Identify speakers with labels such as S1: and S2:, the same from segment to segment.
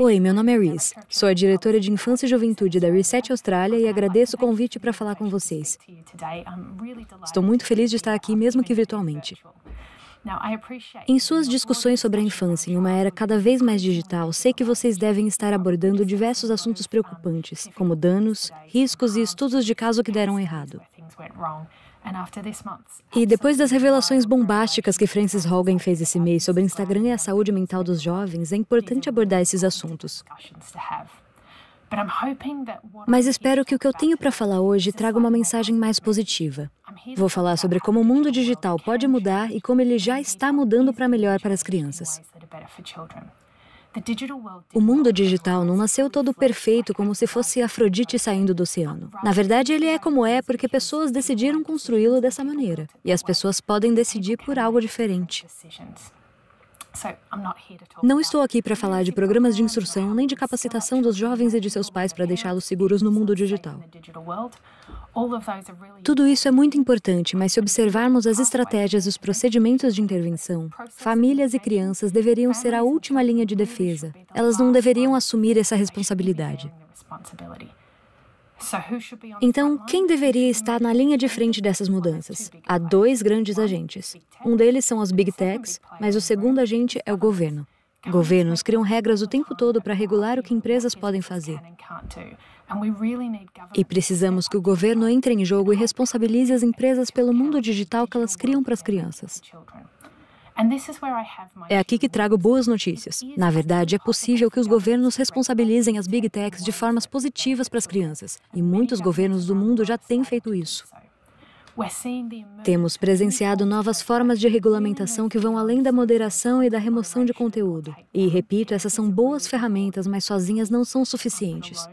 S1: Oi, meu nome é Rhys. Sou a diretora de Infância e Juventude da Reset Austrália e agradeço o convite para falar com vocês. Estou muito feliz de estar aqui, mesmo que virtualmente. Em suas discussões sobre a infância em uma era cada vez mais digital, sei que vocês devem estar abordando diversos assuntos preocupantes, como danos, riscos e estudos de caso que deram errado. E depois das revelações bombásticas que Francis Hogan fez esse mês sobre o Instagram e a saúde mental dos jovens, é importante abordar esses assuntos. Mas espero que o que eu tenho para falar hoje traga uma mensagem mais positiva. Vou falar sobre como o mundo digital pode mudar e como ele já está mudando para melhor para as crianças. O mundo digital não nasceu todo perfeito como se fosse Afrodite saindo do oceano. Na verdade, ele é como é porque pessoas decidiram construí-lo dessa maneira. E as pessoas podem decidir por algo diferente. Não estou aqui para falar de programas de instrução nem de capacitação dos jovens e de seus pais para deixá-los seguros no mundo digital. Tudo isso é muito importante, mas se observarmos as estratégias e os procedimentos de intervenção, famílias e crianças deveriam ser a última linha de defesa. Elas não deveriam assumir essa responsabilidade. Então, quem deveria estar na linha de frente dessas mudanças? Há dois grandes agentes. Um deles são as big techs, mas o segundo agente é o governo. Governos criam regras o tempo todo para regular o que empresas podem fazer. E precisamos que o governo entre em jogo e responsabilize as empresas pelo mundo digital que elas criam para as crianças. É aqui que trago boas notícias. Na verdade, é possível que os governos responsabilizem as big techs de formas positivas para as crianças, e muitos governos do mundo já têm feito isso. Temos presenciado novas formas de regulamentação que vão além da moderação e da remoção de conteúdo. E, repito, essas são boas ferramentas, mas sozinhas não são suficientes.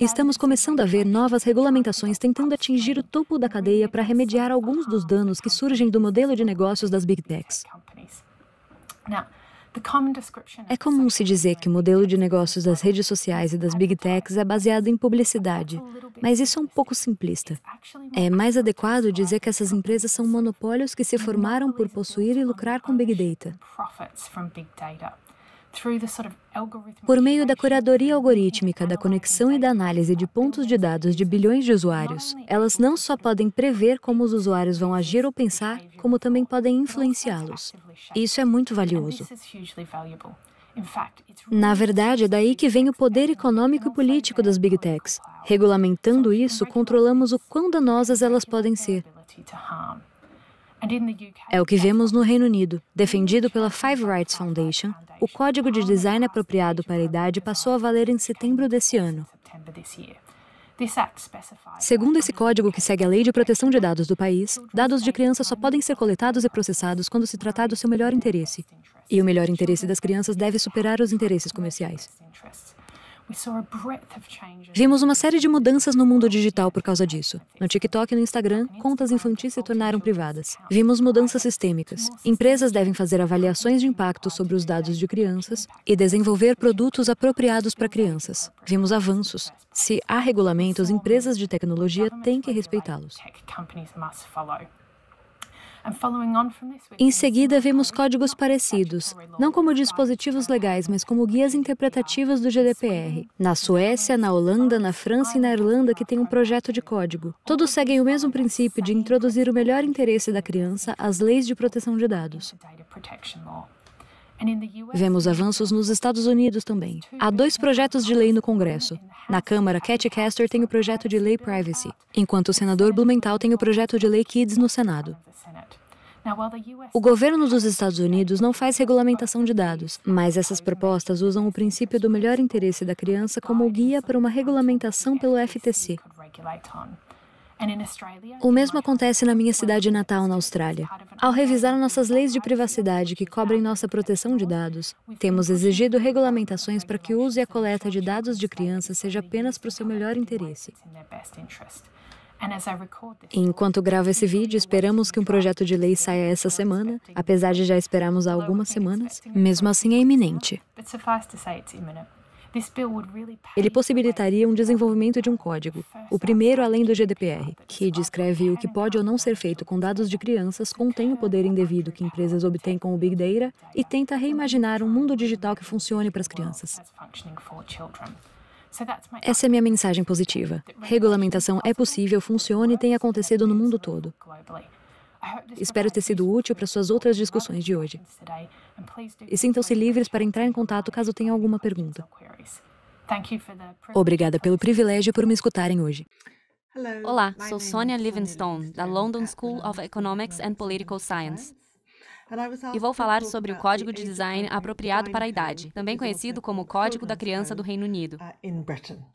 S1: Estamos começando a ver novas regulamentações tentando atingir o topo da cadeia para remediar alguns dos danos que surgem do modelo de negócios das Big Techs. É comum se dizer que o modelo de negócios das redes sociais e das big techs é baseado em publicidade, mas isso é um pouco simplista. É mais adequado dizer que essas empresas são monopólios que se formaram por possuir e lucrar com big data. Por meio da curadoria algorítmica, da conexão e da análise de pontos de dados de bilhões de usuários, elas não só podem prever como os usuários vão agir ou pensar, como também podem influenciá-los. Isso é muito valioso. Na verdade, é daí que vem o poder econômico e político das Big Techs. Regulamentando isso, controlamos o quão danosas elas podem ser. É o que vemos no Reino Unido. Defendido pela Five Rights Foundation, o código de design apropriado para a idade passou a valer em setembro desse ano. Segundo esse código que segue a lei de proteção de dados do país, dados de crianças só podem ser coletados e processados quando se tratar do seu melhor interesse. E o melhor interesse das crianças deve superar os interesses comerciais. Vimos uma série de mudanças no mundo digital por causa disso. No TikTok e no Instagram, contas infantis se tornaram privadas. Vimos mudanças sistêmicas. Empresas devem fazer avaliações de impacto sobre os dados de crianças e desenvolver produtos apropriados para crianças. Vimos avanços. Se há regulamentos, é empresas de tecnologia têm que respeitá-los. Em seguida, vemos códigos parecidos, não como dispositivos legais, mas como guias interpretativas do GDPR. Na Suécia, na Holanda, na França e na Irlanda, que tem um projeto de código. Todos seguem o mesmo princípio de introduzir o melhor interesse da criança às leis de proteção de dados. Vemos avanços nos Estados Unidos também. Há dois projetos de lei no Congresso. Na Câmara, Cat Caster tem o projeto de lei Privacy, enquanto o senador Blumenthal tem o projeto de lei Kids no Senado. O governo dos Estados Unidos não faz regulamentação de dados, mas essas propostas usam o princípio do melhor interesse da criança como guia para uma regulamentação pelo FTC. O mesmo acontece na minha cidade natal, na Austrália. Ao revisar nossas leis de privacidade que cobrem nossa proteção de dados, temos exigido regulamentações para que o uso e a coleta de dados de crianças seja apenas para o seu melhor interesse. Enquanto gravo esse vídeo, esperamos que um projeto de lei saia essa semana, apesar de já esperarmos há algumas semanas, mesmo assim é iminente. Ele possibilitaria um desenvolvimento de um código, o primeiro além do GDPR, que descreve o que pode ou não ser feito com dados de crianças, contém o poder indevido que empresas obtêm com o Big Data e tenta reimaginar um mundo digital que funcione para as crianças. Essa é minha mensagem positiva. Regulamentação é possível, funciona e tem acontecido no mundo todo. Espero ter sido útil para suas outras discussões de hoje. E sintam-se livres para entrar em contato caso tenham alguma pergunta. Obrigada pelo privilégio por me escutarem hoje.
S2: Olá, sou Sonia Livingstone, da London School of Economics and Political Science e vou falar sobre o código de design apropriado para a idade, também conhecido como Código da Criança do Reino Unido. Uh,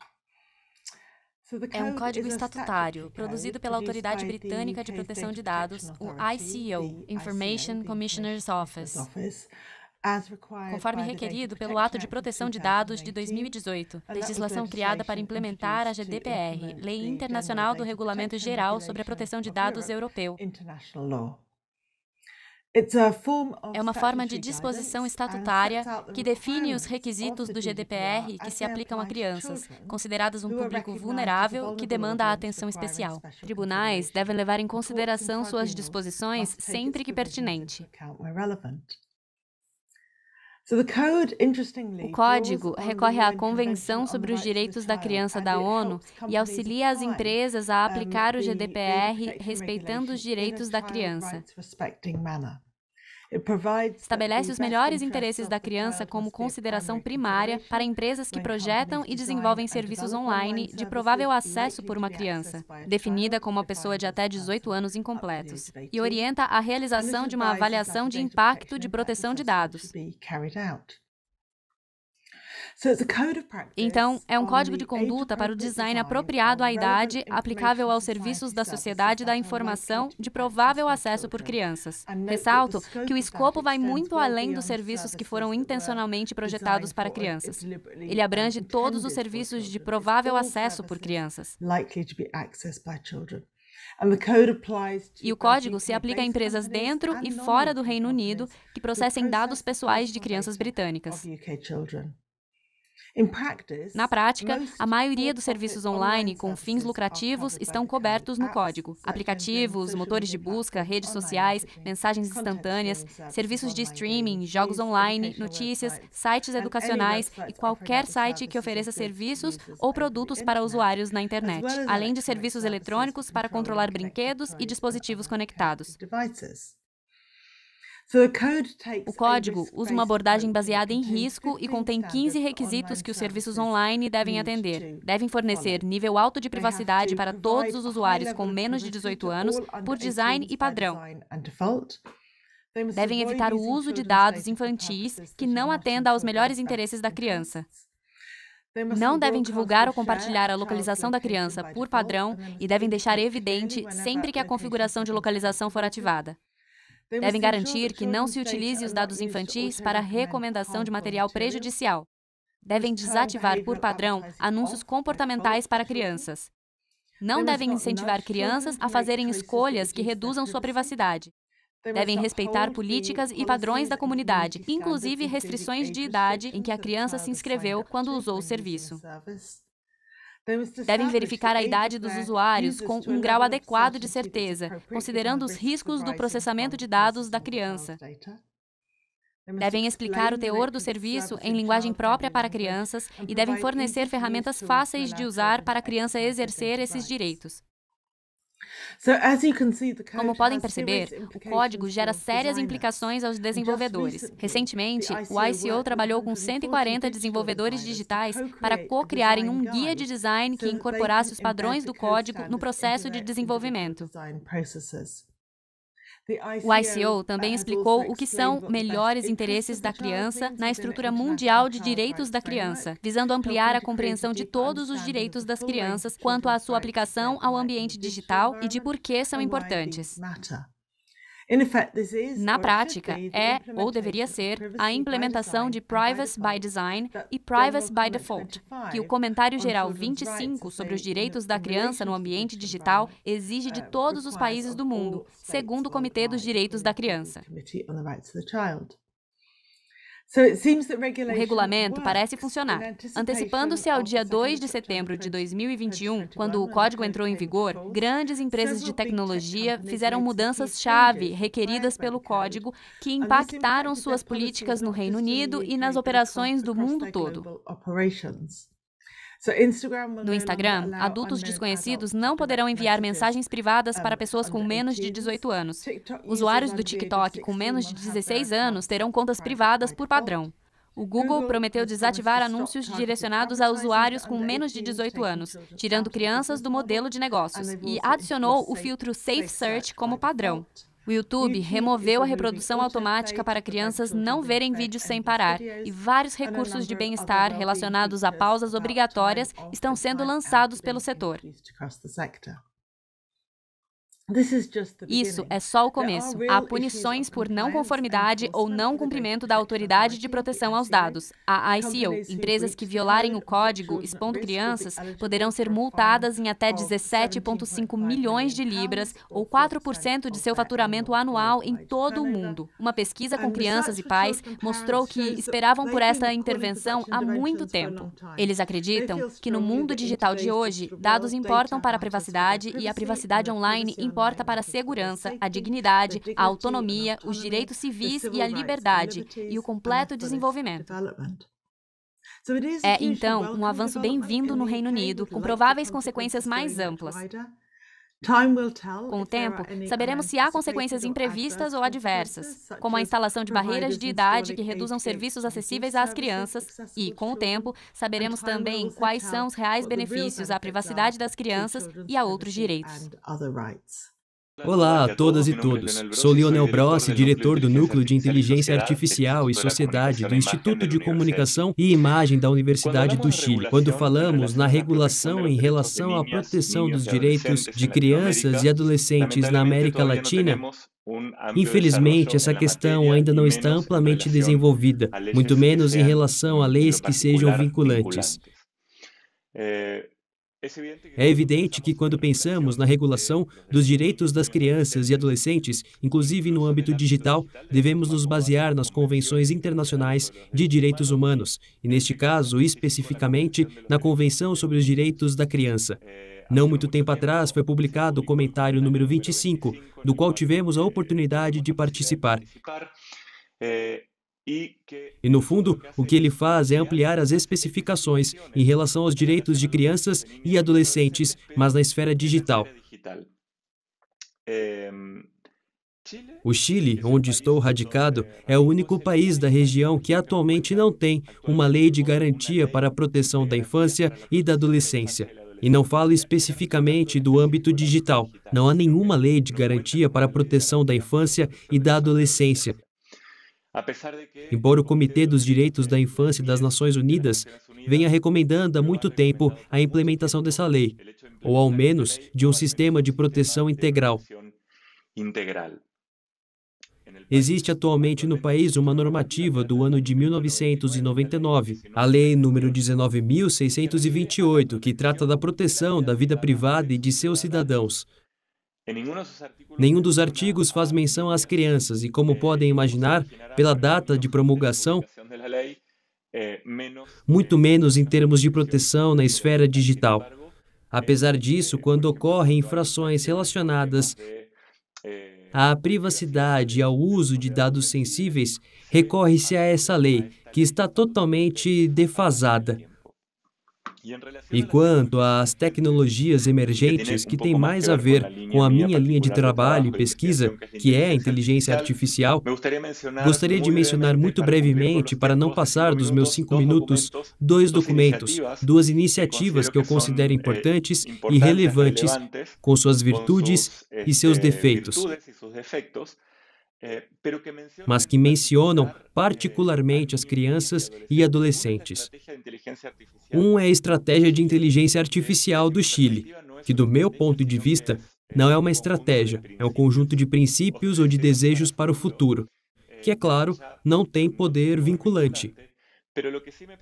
S2: é um código estatutário produzido pela Autoridade Britânica de Proteção de Dados, o ICO, Information Commissioner's Office, conforme requerido pelo Ato de Proteção de Dados de 2018, legislação criada para implementar a GDPR, Lei Internacional do Regulamento Geral sobre a Proteção de Dados Europeu. É uma forma de disposição estatutária que define os requisitos do GDPR que se aplicam a crianças, consideradas um público vulnerável que demanda a atenção especial. Tribunais devem levar em consideração suas disposições sempre que pertinente. O código recorre à Convenção sobre os Direitos da Criança da ONU e auxilia as empresas a aplicar o GDPR respeitando os direitos da criança. Estabelece os melhores interesses da criança como consideração primária para empresas que projetam e desenvolvem serviços online de provável acesso por uma criança, definida como uma pessoa de até 18 anos incompletos, e orienta a realização de uma avaliação de impacto de proteção de dados. Então, é um código de conduta para o design apropriado à idade, aplicável aos serviços da sociedade da informação de provável acesso por crianças. Ressalto que o escopo vai muito além dos serviços que foram intencionalmente projetados para crianças. Ele abrange todos os serviços de provável acesso por crianças. E o código se aplica a empresas dentro e fora do Reino Unido que processem dados pessoais de crianças britânicas. Na prática, a maioria dos serviços online com fins lucrativos estão cobertos no código. Aplicativos, motores de busca, redes sociais, mensagens instantâneas, serviços de streaming, jogos online, notícias, sites educacionais e qualquer site que ofereça serviços ou produtos para usuários na internet, além de serviços eletrônicos para controlar brinquedos e dispositivos conectados. O código usa uma abordagem baseada em risco e contém 15 requisitos que os serviços online devem atender. Devem fornecer nível alto de privacidade para todos os usuários com menos de 18 anos, por design e padrão. Devem evitar o uso de dados infantis que não atenda aos melhores interesses da criança. Não devem divulgar ou compartilhar a localização da criança por padrão e devem deixar evidente sempre que a configuração de localização for ativada devem garantir que não se utilize os dados infantis para recomendação de material prejudicial. Devem desativar, por padrão, anúncios comportamentais para crianças. Não devem incentivar crianças a fazerem escolhas que reduzam sua privacidade. Devem respeitar políticas e padrões da comunidade, inclusive assim restrições de idade em que a criança se inscreveu quando usou o serviço. Então, devem verificar a idade dos né, usuários com um grau adequado de certeza, considerando os riscos do processamento de dados da criança. Tá, é, devem explicar o né, teor do serviço em linguagem própria para né, crianças é e devem fornecer ferramentas fáceis de usar para a criança exercer esses direitos. Como podem perceber, o código gera sérias implicações aos desenvolvedores. Recentemente, o ICO trabalhou com 140 desenvolvedores digitais para co-criarem um guia de design que incorporasse os padrões do código no processo de desenvolvimento. O ICO também explicou o que são melhores interesses da criança na estrutura mundial de direitos da criança, visando ampliar a compreensão de todos os direitos das crianças quanto à sua aplicação ao ambiente digital e de por que são importantes. Na prática, é ou deveria ser a implementação de Privacy by Design e Privacy by Default, que o Comentário Geral 25 sobre os direitos da criança no ambiente digital exige de todos os países do mundo, segundo o Comitê dos Direitos da Criança. O regulamento parece funcionar. Antecipando-se ao dia 2 de setembro de 2021, quando o código entrou em vigor, grandes empresas de tecnologia fizeram mudanças-chave requeridas pelo código que impactaram suas políticas no Reino Unido e nas operações do mundo todo. No Instagram, adultos desconhecidos não poderão enviar mensagens privadas para pessoas com menos de 18 anos. Usuários do TikTok com menos de 16 anos terão contas privadas por padrão. O Google prometeu desativar anúncios direcionados a usuários com menos de 18 anos, tirando crianças do modelo de negócios, e adicionou o filtro Safe Search como padrão. O YouTube removeu a reprodução automática para crianças não verem vídeos sem parar, e vários recursos de bem-estar relacionados a pausas obrigatórias estão sendo lançados pelo setor. Isso é só o começo. Há punições por não conformidade ou não cumprimento da autoridade de proteção aos dados, a ICO. Empresas que violarem o código expondo crianças poderão ser multadas em até 17,5 milhões de libras ou 4% de seu faturamento anual em todo o mundo. Uma pesquisa com crianças e pais mostrou que esperavam por esta intervenção há muito tempo. Eles acreditam que no mundo digital de hoje, dados importam para a privacidade e a privacidade online importa porta para a segurança, a dignidade, a autonomia, os direitos civis e a liberdade é e o completo desenvolvimento. É, então, um avanço bem-vindo no Reino Unido, com prováveis consequências mais amplas. Com o tempo, saberemos se há consequências imprevistas ou adversas, como a instalação de barreiras de idade que reduzam serviços acessíveis às crianças, e, com o tempo, saberemos também quais são os reais benefícios à privacidade das crianças e a outros direitos.
S3: Olá
S4: a todas e todos. Sou Lionel Brossi, diretor do Núcleo de Inteligência Artificial e Sociedade do Instituto de Comunicação e Imagem da Universidade do Chile. Quando falamos na regulação em relação à proteção dos direitos de crianças e adolescentes na América Latina,
S5: Infelizmente, essa questão ainda não está amplamente desenvolvida, muito menos em relação a leis que sejam vinculantes. Eh,
S4: é, é evidente que quando pensamos na regulação dos direitos das crianças e adolescentes, inclusive no âmbito digital, devemos nos basear nas convenções internacionais de direitos humanos, e neste caso, especificamente, na Convenção sobre os Direitos da Criança. Não muito tempo atrás foi publicado o comentário número 25, do qual tivemos a oportunidade de participar. Eh, e, no fundo, o que ele faz é ampliar as especificações em relação aos direitos de crianças e adolescentes, mas na esfera digital. O Chile, onde estou é radicado, é o único país da região que atualmente não tem uma lei de garantia para a proteção da infância e da adolescência. E não falo especificamente do âmbito digital. Não há nenhuma lei de garantia para a proteção da infância e da adolescência, Embora o Comitê dos Direitos da Infância das Nações Unidas venha recomendando há muito tempo a implementação dessa lei, ou ao menos de um sistema de proteção integral. Existe atualmente no país uma normativa do ano de 1999, a Lei Número 19.628, que trata da proteção da vida privada e de seus cidadãos, Nenhum dos artigos faz menção às é, crianças e, como é, podem imaginar, pela data de promulgação, é, muito menos em termos de proteção na esfera digital. Apesar disso, quando ocorrem infrações relacionadas à privacidade e ao uso de dados sensíveis, recorre-se a essa lei, que está totalmente defasada. E quanto às tecnologias emergentes né, que têm mais a ver com a minha linha de trabalho e é pesquisa, que é a inteligência artificial, gostaria de mencionar muito brevemente, para não passar dos meus cinco minutos, dois documentos, duas iniciativas que eu considero eh, importantes e relevantes, com suas virtudes e seus defeitos. É, mas que mencionam particularmente as crianças e adolescentes. Um é a estratégia de inteligência artificial do Chile, que, do meu ponto de vista, não é uma estratégia, é um conjunto de princípios ou de desejos para o futuro, que, é claro, eh, não tem poder vinculante,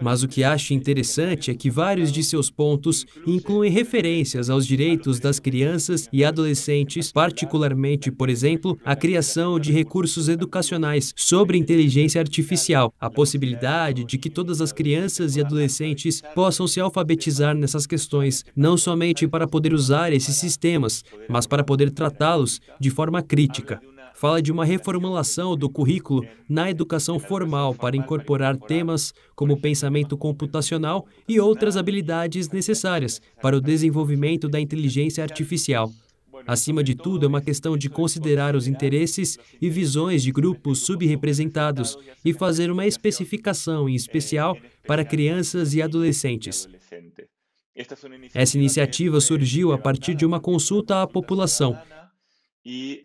S4: mas o que acho interessante é que vários de seus pontos incluem referências aos direitos das crianças e adolescentes, particularmente, por exemplo, a criação de recursos educacionais sobre inteligência artificial, a possibilidade de que todas as crianças e adolescentes possam se alfabetizar nessas questões, não somente para poder usar esses sistemas, mas para poder tratá-los de forma crítica fala de uma reformulação do currículo na educação formal para incorporar temas como pensamento computacional e outras habilidades necessárias para o desenvolvimento da inteligência artificial. Acima de tudo, é uma questão de considerar os interesses e visões de grupos subrepresentados e fazer uma especificação, em especial, para crianças e adolescentes. Essa iniciativa surgiu a partir de uma consulta à população e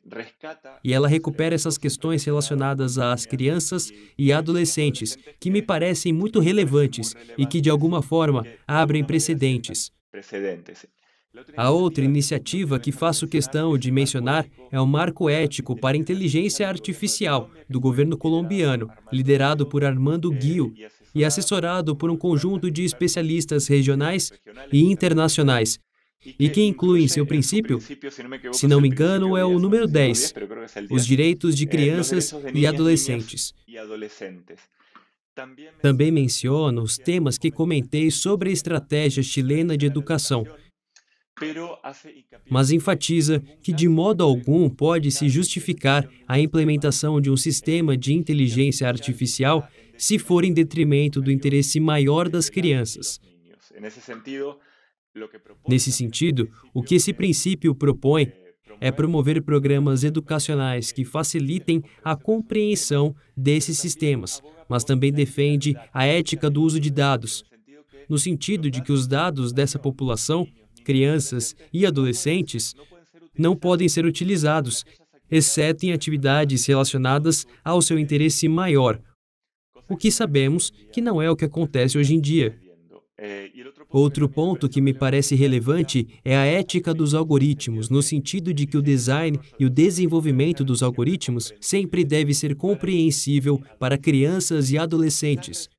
S4: ela recupera essas questões relacionadas às crianças e adolescentes, que me parecem muito relevantes e que, de alguma forma, abrem precedentes. A outra iniciativa que faço questão de é mencionar é o Marco é Ético para Inteligência Artificial do governo colombiano, liderado por Armando Guio eh, e assessorado por um conjunto de especialistas regionais e internacionais, e que inclui em seu princípio, se não me engano, é o número 10, os direitos de eh, crianças e adolescentes. Também menciona os temas que comentei sobre a estratégia chilena de educação, mas enfatiza que de modo algum pode se justificar a implementação de um sistema de inteligência artificial se for em detrimento do interesse maior das crianças. Nesse sentido, o que esse princípio propõe eh, é promover programas educacionais que facilitem a compreensão desses sistemas, mas também defende a ética do uso de dados, no sentido de que os dados dessa população, crianças e adolescentes, não podem ser utilizados, exceto em atividades relacionadas ao seu interesse maior, o que sabemos que não é o que acontece hoje em dia. É, Outro né, ponto que me parece relevante é a ética dos algoritmos, no sentido de que o design e o desenvolvimento dos algoritmos sempre deve ser compreensível para crianças e adolescentes.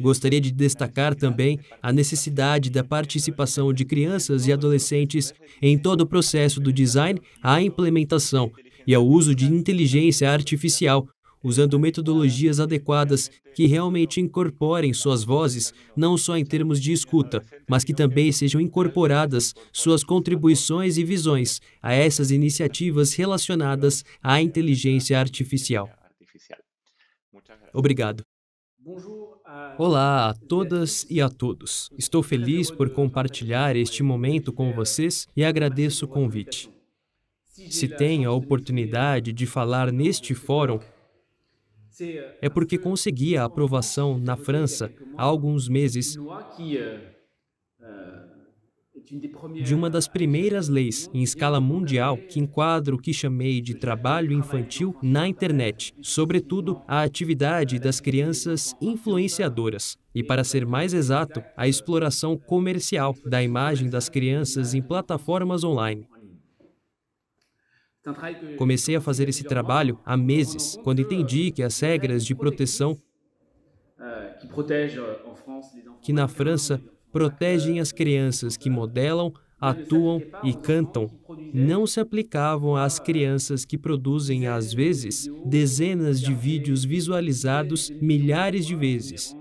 S4: Gostaria de destacar também a necessidade da participação de crianças e adolescentes em todo o processo do design à implementação e ao uso de inteligência artificial usando metodologias adequadas que realmente incorporem suas vozes, não só em termos de escuta, mas que também sejam incorporadas suas contribuições e visões a essas iniciativas relacionadas à inteligência artificial. Obrigado. Olá a todas e a todos. Estou feliz por compartilhar este momento com vocês e agradeço o convite. Se tenho a oportunidade de falar neste fórum, é porque conseguia a aprovação na França há alguns meses de uma das primeiras leis em escala mundial que enquadra o que chamei de trabalho infantil na internet, sobretudo a atividade das crianças influenciadoras. E, para ser mais exato, a exploração comercial da imagem das crianças em plataformas online.
S5: Comecei a fazer esse trabalho
S4: há meses, quando entendi que as regras de proteção que na França protegem as crianças que modelam, atuam e cantam não se aplicavam às crianças que produzem, às vezes, dezenas de vídeos visualizados milhares de vezes,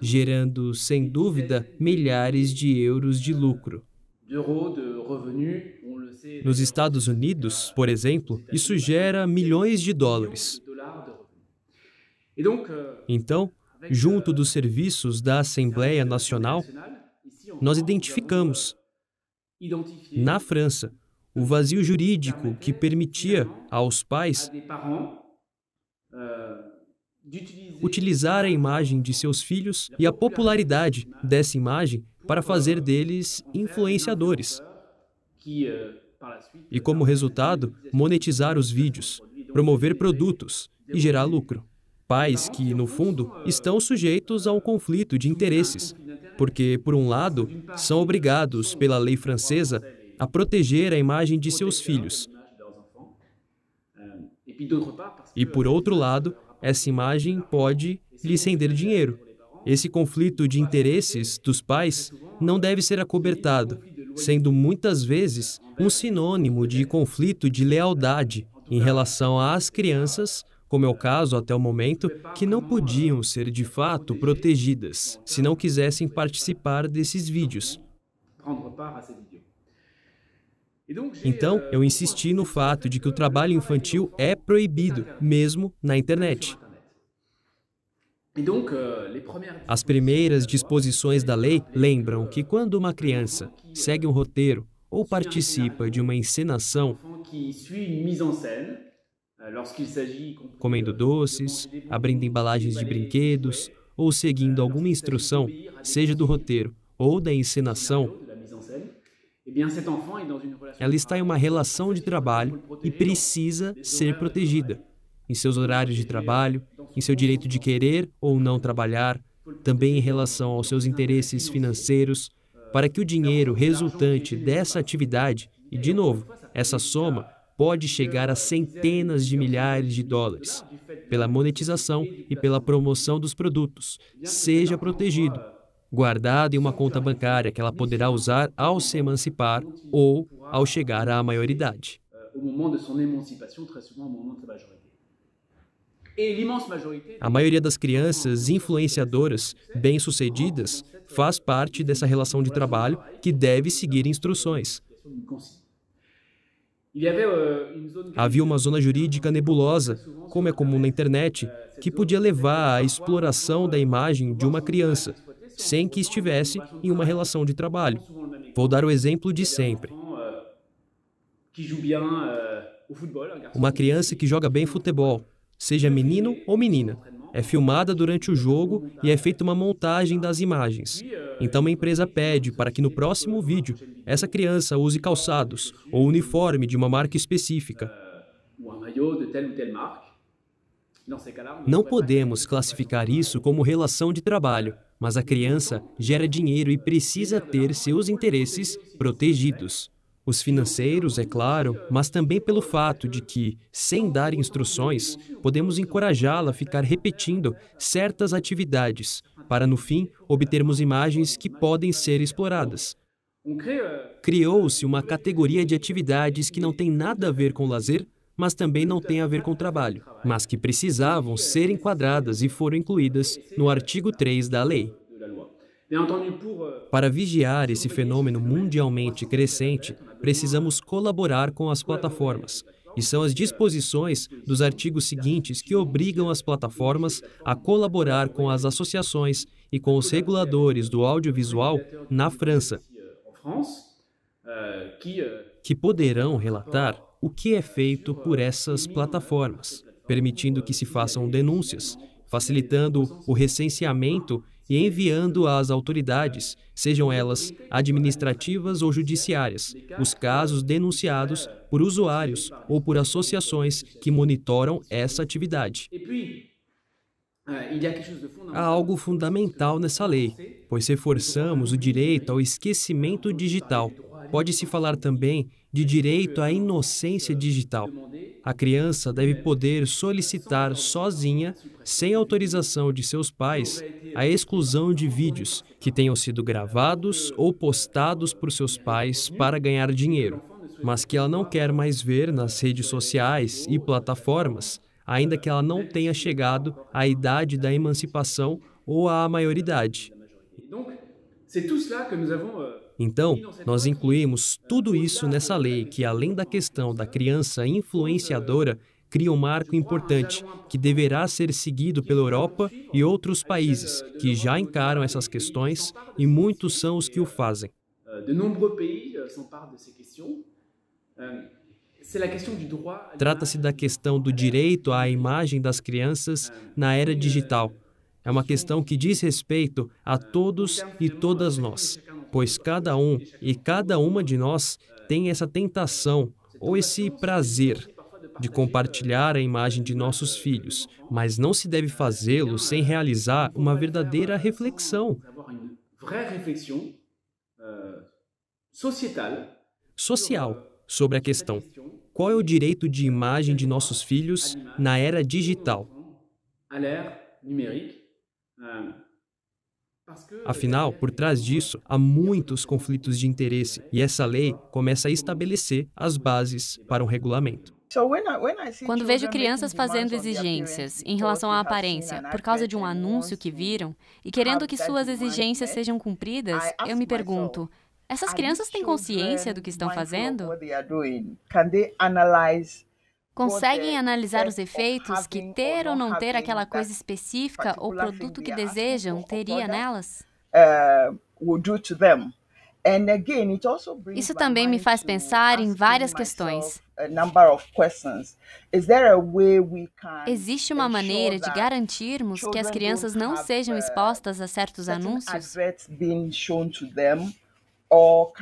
S4: gerando, sem dúvida, milhares de euros de lucro. Nos Estados Unidos, por exemplo, isso gera milhões de dólares. Então, junto dos serviços da Assembleia Nacional, nós identificamos, na França, o vazio jurídico que permitia aos pais utilizar a imagem de seus filhos e a popularidade dessa imagem para fazer deles influenciadores. E, como resultado, monetizar os vídeos, promover produtos e gerar lucro. Pais que, no fundo, estão sujeitos a um conflito de interesses, porque, por um lado, são obrigados pela lei francesa a proteger a imagem de seus filhos, e, por outro lado, essa imagem pode lhes render dinheiro. Esse conflito de interesses dos pais não deve ser acobertado, sendo muitas vezes um sinônimo de conflito de lealdade em relação às crianças como é o caso até o momento, que não podiam ser de fato protegidas se não quisessem participar desses vídeos. Então, eu insisti no fato de que o trabalho infantil é proibido, mesmo na internet.
S5: Euh,
S4: As primeiras disposições da lei lembram que quando uma criança segue um roteiro ou participa de uma encenação, euh, comendo doces, abrindo embalagens de brinquedos ou seguindo euh, alguma instrução, seja do roteiro ou da encenação, eh ela está em uma relação de trabalho e precisa ser protegida em seus horários de trabalho, em seu direito de querer ou não trabalhar, também em relação aos seus interesses financeiros, para que o dinheiro resultante dessa atividade, e de novo, essa soma pode chegar a centenas de milhares de dólares, pela monetização e pela promoção dos produtos, seja protegido, guardado em uma conta bancária que ela poderá usar ao se emancipar ou ao chegar à maioridade.
S5: au moment de son émancipation, très souvent au moment de sa majorité.
S4: A maioria das crianças influenciadoras, bem-sucedidas, faz parte dessa relação de trabalho que deve seguir instruções. Havia uma zona jurídica nebulosa, como é comum na internet, que podia levar à exploração da imagem de uma criança, sem que estivesse em uma relação de trabalho. Vou dar o exemplo de sempre.
S5: Euh, uma
S4: criança que joga bem futebol seja menino ou menina. É filmada durante o jogo e é feita uma montagem das imagens. Então a empresa pede para que no próximo vídeo essa criança use calçados ou uniforme de uma marca específica. Não podemos classificar isso como relação de trabalho, mas a criança gera dinheiro e precisa ter seus interesses protegidos os financeiros, é claro, mas também pelo fato de que, sem dar instruções, podemos encorajá-la a ficar repetindo certas atividades, para no fim obtermos imagens que podem ser exploradas. Criou-se uma categoria de atividades que não tem nada a ver com lazer, mas também não tem a ver com trabalho, mas que precisavam ser enquadradas e foram incluídas no artigo 3 da lei.
S5: Né, eh,
S4: Para vigiar esse fenômeno mundialmente crescente, precisamos colaborar com as plataformas. E são as disposições dos artigos seguintes que obrigam as plataformas a colaborar com as associações e com os reguladores do audiovisual na França,
S5: eh, eh,
S4: que poderão relatar o que é feito por essas plataformas, permitindo que se façam denúncias, facilitando o recenseamento e enviando às autoridades, sejam elas administrativas ou judiciárias, os casos denunciados por usuários ou por associações que monitoram essa atividade. Eh, Há algo fundamental nessa lei, pois reforçamos o direito ao esquecimento digital. Pode-se falar também de direito à inocência digital. A criança deve é, poder solicitar sozinha, sem autorização de seus então pais, a exclusão de vídeos que tenham sido gravados ou postados por seus pais para ganhar dinheiro, mas que ela não quer mais ver nas redes sociais é e plataformas, ainda que ela não tenha chegado à idade da emancipação ou à maioridade.
S5: Euh,
S4: então, nós incluímos euh, tudo isso nessa lei que, além da questão da criança influenciadora, cria um marco importante que deverá ser seguido pela Europa e outros países euh, que já encaram essas questões e muitos são os que o fazem. Trata-se da questão do direito à imagem das crianças na era digital. É uma questão que diz respeito a todos e todas nós, pois cada um e cada uma de nós tem essa tentação ou esse prazer de compartilhar a imagem de nossos filhos, mas não se deve fazê-lo sem realizar uma verdadeira reflexão. Euh, Social sobre a questão: qual é o direito de imagem de nossos filhos na era digital?
S3: É. Afinal,
S4: por trás disso, há muitos conflitos de interesse e essa lei começa a estabelecer as bases para um regulamento.
S2: Quando vejo crianças fazendo exigências em relação à aparência por causa de um anúncio que viram e querendo que suas exigências sejam cumpridas, eu me pergunto: essas crianças têm consciência do que estão fazendo? Conseguem analisar é os efeitos que ter ou não ter aquela coisa específica ou produto que assim, desejam teria nelas? É, Isso também me faz pensar em várias questões. Existe uma maneira de garantirmos que as crianças não sejam eh, expostas a certos anúncios? Ou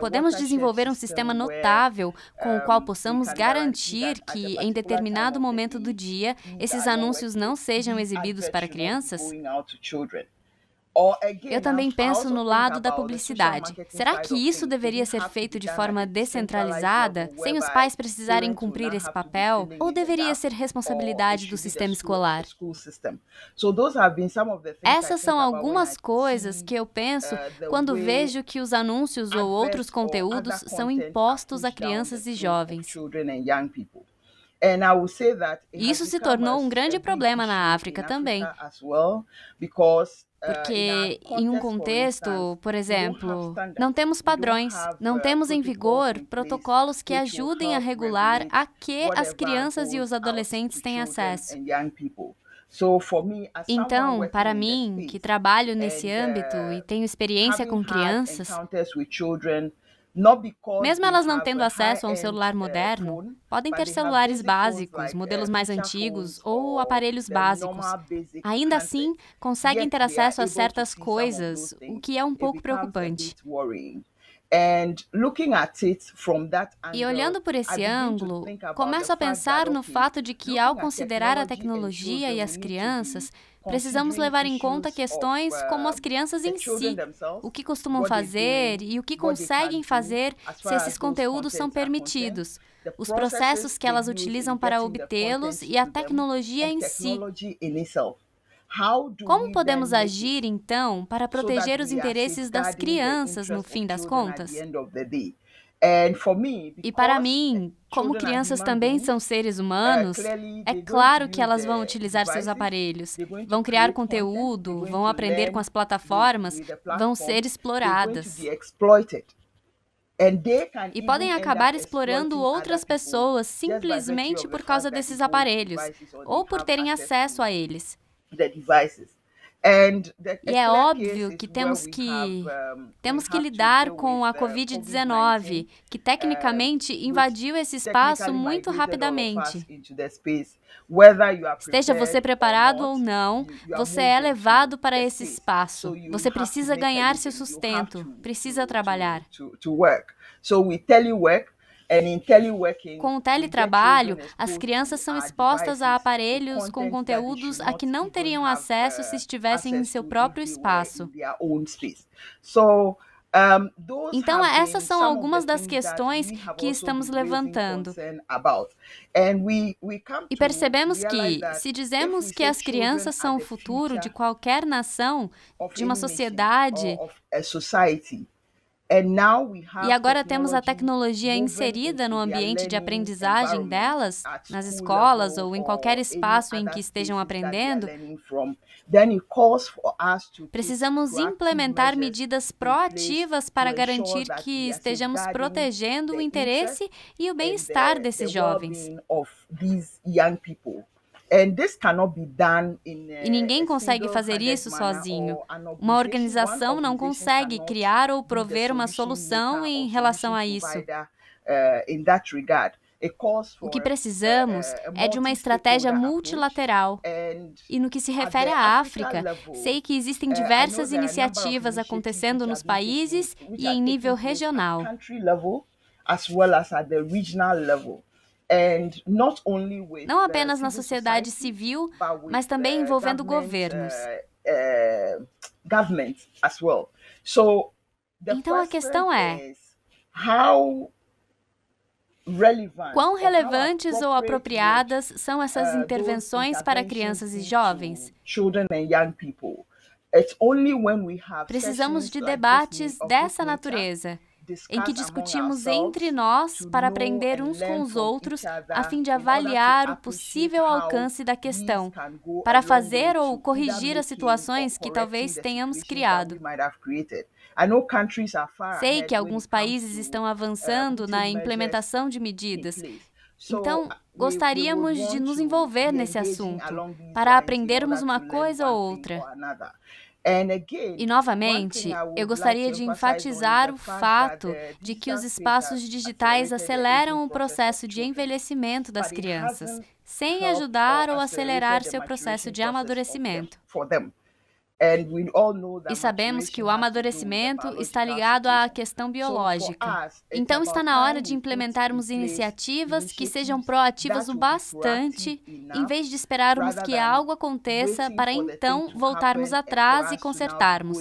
S2: podemos desenvolver um sistema notável com o qual possamos garantir que, em determinado momento do dia, esses anúncios não sejam exibidos para crianças? É eu também penso no lado da publicidade. Será que isso né? deveria ser feito de forma descentralizada, sem os pais precisarem cumprir esse papel? Ou deveria ser responsabilidade do sistema escolar? Essas são algumas coisas que eu penso eh, quando vejo que os anúncios ou outros conteúdos são impostos a crianças e jovens. Isso se tornou um grande problema na África também. Ah, Porque, em um contexto, por exemplo, não temos padrões, não temos em vigor protocolos que ajudem a regular a que as crianças e os adolescentes têm acesso. Então, para mim, que trabalho nesse âmbito e uh, tenho experiência com crianças, mesmo elas não tendo é, acesso a um é, celular é, moderno, podem ter celulares básicos, modelos mais antigos ou aparelhos básicos. Ainda assim, conseguem ter acesso a certas coisas, o que é um pouco preocupante. E olhando por esse ângulo, começo a pensar no fato de que, ao considerar a tecnologia e as crianças, Precisamos levar em conta questões oh, como as crianças em si, o que costumam fazer e o que conseguem fazer se esses conteúdos são permitidos, os processos que elas utilizam para obtê-los e a tecnologia em si. Como podemos agir, então, para proteger os interesses das crianças no fim das contas? É, e para mim, é como crianças também são seres é, humanos, é claro que elas vão utilizar seus aparelhos, vão criar conteúdo, vão aprender com as né, plataformas, vão ser exploradas. E podem acabar explorando outras pessoas simplesmente por causa desses aparelhos ou por terem acesso a eles. E é óbvio que temos que, temos que lidar com a Covid-19, que uh, tecnicamente invadiu esse espaço muito rapidamente. Esteja você preparado ou não, você é levado para esse espaço. Você precisa ganhar seu sustento, precisa trabalhar.
S3: So we é,
S2: com o teletrabalho, as crianças são ah, expostas a aparelhos com conteúdos a que não tipo teriam acesso eh, se estivessem em seu próprio espaço. Então, essas são algumas das questões que estamos levantando. E percebemos que, se dizemos que as crianças são o futuro de qualquer nação, de uma sociedade, e agora temos a tecnologia inserida no ambiente de aprendizagem delas, nas escolas ou em qualquer espaço em que estejam aprendendo. Precisamos implementar medidas proativas para garantir que estejamos protegendo o interesse e o bem-estar desses jovens. E ninguém consegue fazer isso sozinho. Uma organização não consegue criar ou prover uma solução em relação a isso. Uh, o que uh, precisamos uh, é de uma estratégia multilateral. E no que se refere à África, sei que existem diversas iniciativas acontecendo nos países e em nível regional não apenas na sociedade civil, mas também envolvendo governos.
S3: Uh, uh,
S2: então a questão é quão relevantes ou apropriadas são uh, essas intervenções para crianças e jovens?
S3: Precisamos de
S2: debates dessa natureza em que discutimos entre nós para aprender é uns com os outros a fim de avaliar o possível alcance da questão, para fazer ou corrigir as situações que talvez tenhamos criado. Sei que alguns países estão uh, avançando na implementação de medidas. Então, uh, gostaríamos de nos envolver nesse assunto, para aprendermos uma coisa ou outra. É, e novamente, eu gostaria de enfatizar o fato de que os espaços digitais aceleram o processo de envelhecimento das crianças, sem ajudar ou acelerar seu processo de amadurecimento. E sabemos que o amadurecimento está ligado à questão biológica. Então está na hora de implementarmos iniciativas que sejam proativas o bastante, em vez de esperarmos que algo aconteça para então voltarmos atrás e consertarmos.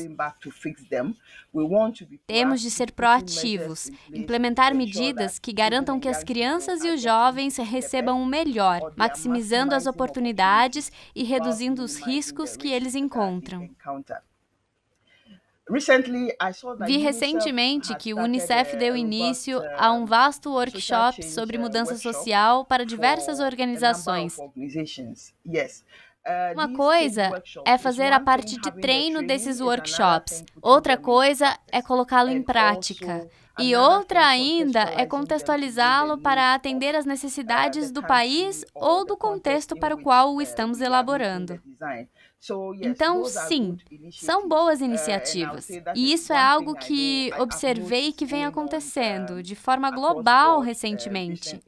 S2: Temos de ser proativos, implementar medidas que garantam que as crianças e os jovens recebam o melhor, maximizando as oportunidades e reduzindo os riscos que eles encontram.
S3: Vi recentemente
S2: que o Unicef deu início uh, a um vasto workshop sobre uh, mudança social para diversas organizações. Ah, Uma coisa é fazer a parte de treino desses workshops, outra coisa é colocá-lo é, em prática. E outra ainda é contextualizá-lo para é atender às ah, necessidades do país ou do contexto para o qual o uh, estamos elaborando.
S3: Então, sim, são boas uh, iniciativas. E
S2: isso é algo que observei que vem acontecendo de forma global uh, recentemente.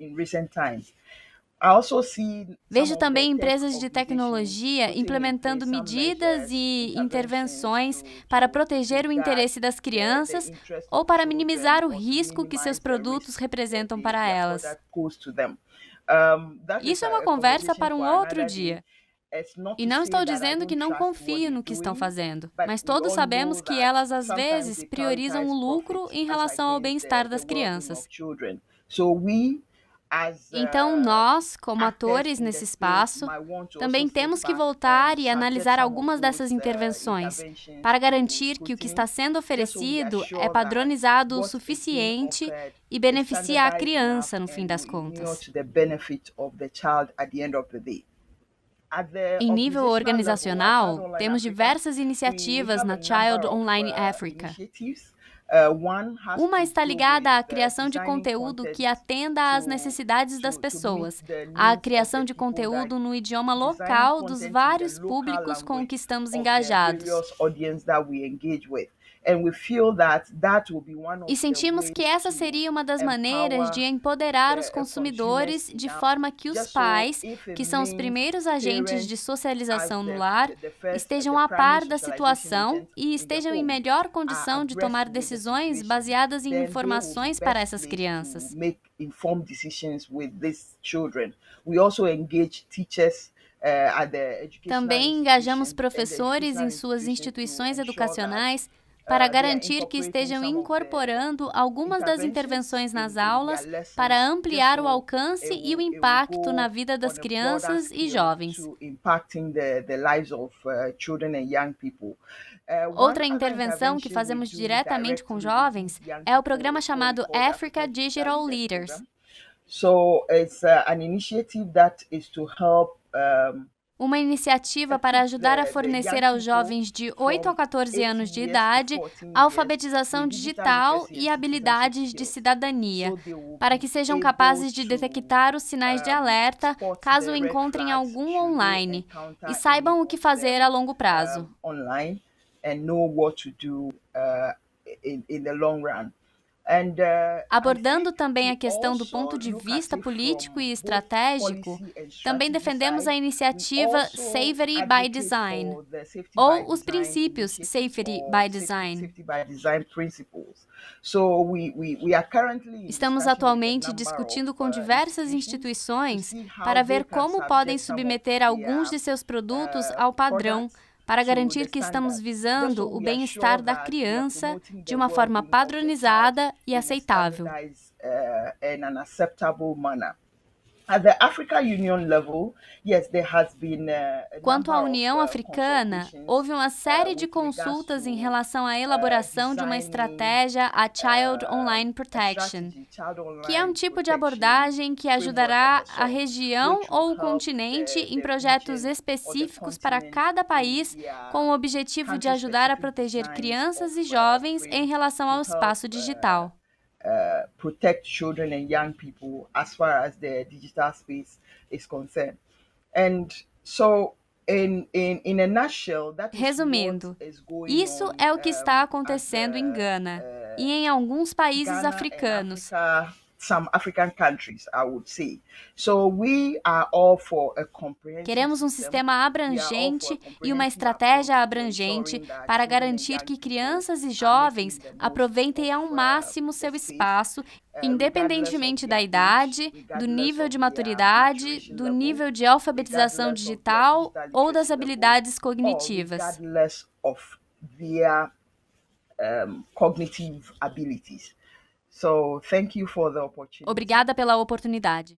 S2: Vejo também empresas de tecnologia implementando né? é medidas e intervenções para proteger o interesse das é crianças ou para minimizar o risco que seus produtos representam é para elas.
S3: Isso é uma conversa para um outro né, dia.
S2: E não estou dizendo que não confio no que estão fazendo, mas todos sabemos que elas às vezes priorizam o lucro em relação ao bem-estar das crianças. Então, ah, nós, como atores nesse espaço, também temos que voltar e analisar algumas dessas ah, intervenções para garantir que o que está sendo oferecido é padronizado o suficiente e beneficia a criança no fim das contas.
S3: Em nível organizacional, temos diversas
S2: iniciativas na Child Online uh, Africa.
S3: É, Uma
S2: está ligada à criação de conteúdo que atenda às necessidades das pessoas, à criação de conteúdo no idioma local dos vários públicos com que estamos engajados. E sentimos que essa seria uma das maneiras de empoderar os consumidores de forma que os pais, que são os primeiros agentes de socialização no lar, estejam a par da situação e estejam em melhor condição de tomar decisões baseadas em informações para essas crianças.
S3: Uh, também
S2: engajamos professores em suas instituições educacionais para ah, é garantir que estejam incorporando algumas das intervenções nas aulas para ampliar o alcance e o impacto na vida das crianças e jovens.
S3: Uh, uh,
S2: Outra intervenção que fazemos diretamente com jovens é o programa chamado Africa Digital Leaders.
S3: So it's uma uh, an initiative that is to help
S2: uma iniciativa para ajudar a é fornecer aos jovens de 8 a 14 anos de idade assim, alfabetização é, é digital e assim, assim, habilidades de cidadania, para que sejam capazes de detectar os sinais de ah, alerta caso encontrem algum online e saibam o que fazer a longo prazo.
S3: Uh,
S2: Abordando também a questão do ponto de vista político e estratégico, também defendemos a iniciativa Safety by Design, ou os princípios Safety by Design. Estamos atualmente discutindo com uh, diversas instituições para ver como podem submeter alguns de seus uh, produtos ao padrão para garantir que estamos visando o bem-estar da criança de uma forma padronizada e aceitável.
S3: Uh,
S2: Quanto à União uh, Africana, houve uma uh, série de consultas em relação à elaboração de uma estratégia a Child Online Protection, que é um tipo de abordagem que ajudará a região ou o continente em projetos específicos para cada país com o objetivo de ajudar a proteger crianças e jovens em relação ao espaço digital.
S3: Uh, protect children and young people as far as the digital space
S2: is concerned. And so Resumindo, isso é o que está acontecendo em Gana uh, e em alguns países africanos
S3: some African countries, I would say. So we are all for a comprehensive
S2: Queremos um sistema abrangente e uma estratégia abrangente para garantir que crianças e jovens aproveitem ao máximo seu espaço, independentemente da idade, do nível de maturidade, do nível de alfabetização digital ou das habilidades cognitivas.
S3: Cognitive abilities.
S2: Obrigada pela oportunidade.